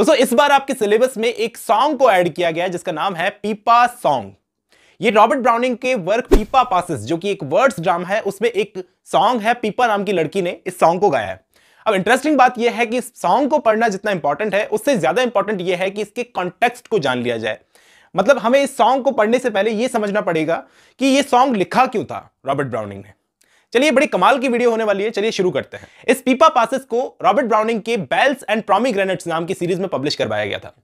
दोस्तों इस बार आपके सिलेबस में एक सॉन्ग को ऐड किया गया है जिसका नाम है पीपा सॉन्ग ये रॉबर्ट ब्राउनिंग के वर्क पीपा पासिस जो कि एक वर्ड्स ड्राम है उसमें एक सॉन्ग है पीपा नाम की लड़की ने इस सॉन्ग को गाया है अब इंटरेस्टिंग बात यह है कि सॉन्ग को पढ़ना जितना इंपॉर्टेंट है उससे ज्यादा इंपॉर्टेंट यह है कि इसके कॉन्टेक्स्ट को जान लिया जाए मतलब हमें इस सॉन्ग को पढ़ने से पहले यह समझना पड़ेगा कि यह सॉन्ग लिखा क्यों था रॉबर्ट ब्राउनिंग ने चलिए बड़ी कमाल की वीडियो होने वाली है चलिए शुरू करते हैं इस पीपा पासिस को रॉबर्ट ब्राउनिंग के बेल्स एंड प्रोमी नाम की सीरीज में पब्लिश करवाया गया था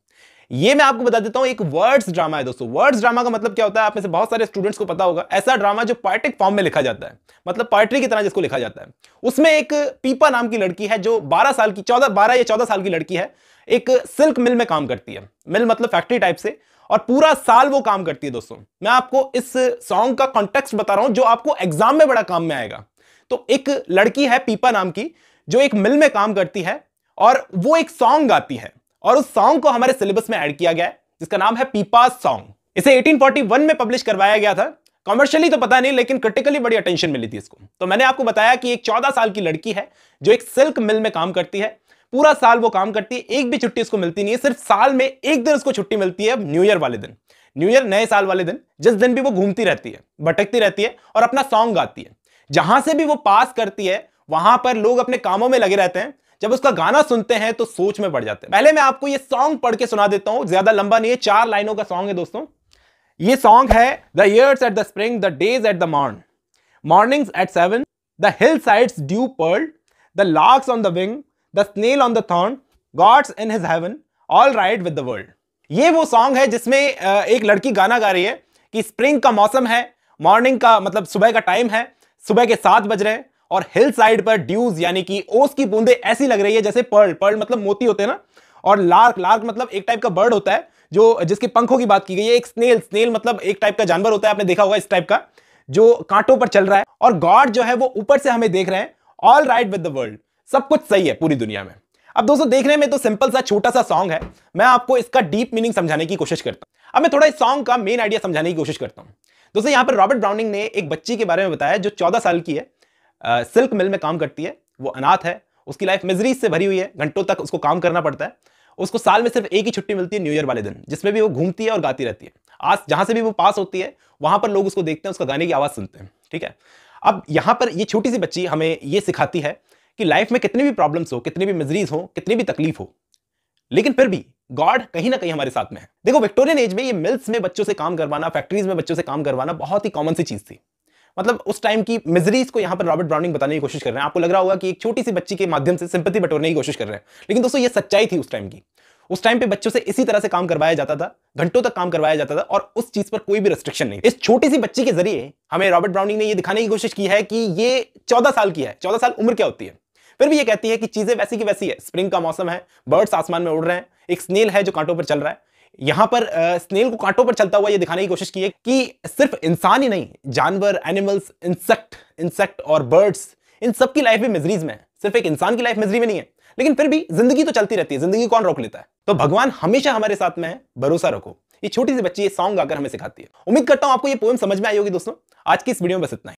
ये मैं आपको बता देता हूं एक वर्ड्स ड्रामा है दोस्तों वर्ड्स ड्रामा का मतलब क्या होता है आप में से बहुत सारे स्टूडेंट्स को पता होगा ऐसा ड्रामा जो पार्टिक फॉर्म में लिखा जाता है मतलब पोएट्री की तरह जिसको लिखा जाता है उसमें एक पीपा नाम की लड़की है जो बारह साल की चौदह बारह या चौदह साल की लड़की है एक सिल्क मिल में काम करती है मिल मतलब फैक्ट्री टाइप से और पूरा साल वो काम करती है दोस्तों मैं आपको इस सॉन्ग का कॉन्टेक्स्ट बता रहा हूं जो आपको एग्जाम में बड़ा काम में आएगा तो एक लड़की है पीपा नाम की जो एक मिल में काम करती है और वो एक सॉन्ग गाती है और उस सॉन्ग को हमारे सिलेबस में ऐड किया गया है जिसका नाम है पीपा सॉन्ग इसे 1841 में पब्लिश करवाया गया था कॉमर्शियली तो पता नहीं लेकिन क्रिटिकली बड़ी अटेंशन मिली थी इसको तो मैंने आपको बताया कि एक 14 साल की लड़की है जो एक सिल्क मिल में काम करती है पूरा साल वो काम करती है एक भी छुट्टी उसको मिलती नहीं है सिर्फ साल में एक दिन उसको छुट्टी मिलती है न्यू ईयर वाले दिन न्यू ईयर नए साल वाले दिन जिस दिन भी वो घूमती रहती है भटकती रहती है और अपना सॉन्ग गाती है जहां से भी वो पास करती है वहां पर लोग अपने कामों में लगे रहते हैं जब उसका गाना सुनते हैं तो सोच में बढ़ जाते हैं पहले मैं आपको ये सॉन्ग पढ़ के सुना देता हूं ज्यादा लंबा नहीं है चार लाइनों का सॉन्ग है दोस्तों ये सॉन्ग है the year's at the spring the day's at the morn morning's at seven the hillside's dew pearl the lark's on the wing the snail's on the thorn God's in his heaven all right with the world ये वो song है जिसमें एक लड़की गाना गा रही है कि स्प्रिंग का मौसम है मॉर्निंग का मतलब सुबह का टाइम है सुबह के सात बज रहे हैं और हिल साइड पर ड्यूज यानी कि ओस की बूंदे ऐसी लग रही है जैसे पर्ल पर्ल मतलब मोती होते हैं ना और लार्क लार्क मतलब एक टाइप का बर्ड होता है जो जिसके पंखों की बात की गई है एक स्नेल स्नेल मतलब एक टाइप का जानवर होता है आपने देखा होगा इस टाइप का जो कांटों पर चल रहा है और गॉड जो है वो ऊपर से हमें देख रहे हैं all right with the world सब कुछ सही है पूरी दुनिया में अब दोस्तों देखने में तो सिंपल सा छोटा सा सॉन्ग है मैं आपको इसका डीप मीनिंग समझाने की कोशिश करता हूं अब मैं थोड़ा इस सॉन्ग का मेन आइडिया समझाने की कोशिश करता हूं दोस्तों यहां पर रॉबर्ट ब्राउनिंग ने एक बच्ची के बारे में बताया जो चौदह साल की है सिल्क मिल में काम करती है वो अनाथ है उसकी लाइफ मिजरी से भरी हुई है घंटों तक उसको काम करना पड़ता है उसको साल में सिर्फ एक ही छुट्टी मिलती है न्यू ईयर वाले दिन जिसमें भी वो घूमती है और गाती रहती है आज जहां से भी वो पास होती है वहां पर लोग उसको देखते हैं उसका गाने की आवाज़ सुनते हैं ठीक है अब यहाँ पर ये छोटी सी बच्ची हमें ये सिखाती है कि लाइफ में कितनी भी प्रॉब्लम्स हो कितनी भी मिजरीज हो कितनी भी तकलीफ हो लेकिन फिर भी गॉड कहीं ना कहीं हमारे साथ में है देखो विक्टोरियन एज में ये मिल्स में बच्चों से काम करवाना फैक्ट्रीज में बच्चों से काम करवाना बहुत ही कॉमन सी चीज़ थी मतलब उस टाइम की मिजरीज को यहाँ पर रॉबर्ट ब्राउनिंग बताने की कोशिश कर रहे हैं आपको लग रहा होगा कि एक छोटी सी बच्ची के माध्यम से सिंपति बटोरने की कोशिश कर रहे हैं लेकिन दोस्तों ये सच्चाई थी उस टाइम की उस टाइम पे बच्चों से इसी तरह से काम करवाया जाता था घंटों तक काम करवाया जाता था और उस चीज पर कोई भी रेस्ट्रिक्शन नहीं इस छोटी सी बच्ची के जरिए हमें रॉबर्ट ब्राउनिंग ने यह दिखाने की कोशिश की है कि ये चौदह साल की है चौदह साल उम्र क्या होती है फिर भी ये कहती है कि चीजें वैसी की वैसी है स्प्रिंग का मौसम है बर्ड्स आसमान में उड़ रहे हैं एक स्नेल है जो कांटों पर चल रहा है यहां पर स्नेल को कांटों पर चलता हुआ ये दिखाने की कोशिश की है कि सिर्फ इंसान ही नहीं जानवर एनिमल्स इंसेक्ट इंसेक्ट और बर्ड्स इन सबकी लाइफ भी मिजरीज में है सिर्फ एक इंसान की लाइफ मिजरी में नहीं है लेकिन फिर भी जिंदगी तो चलती रहती है जिंदगी कौन रोक लेता है तो भगवान हमेशा हमारे साथ में है भरोसा रखो ये छोटी सी बच्ची ये सॉन्ग गाकर हमें सिखाती है उम्मीद करता हूं आपको ये पोएम समझ में आई होगी दोस्तों आज की इस वीडियो में बस इतना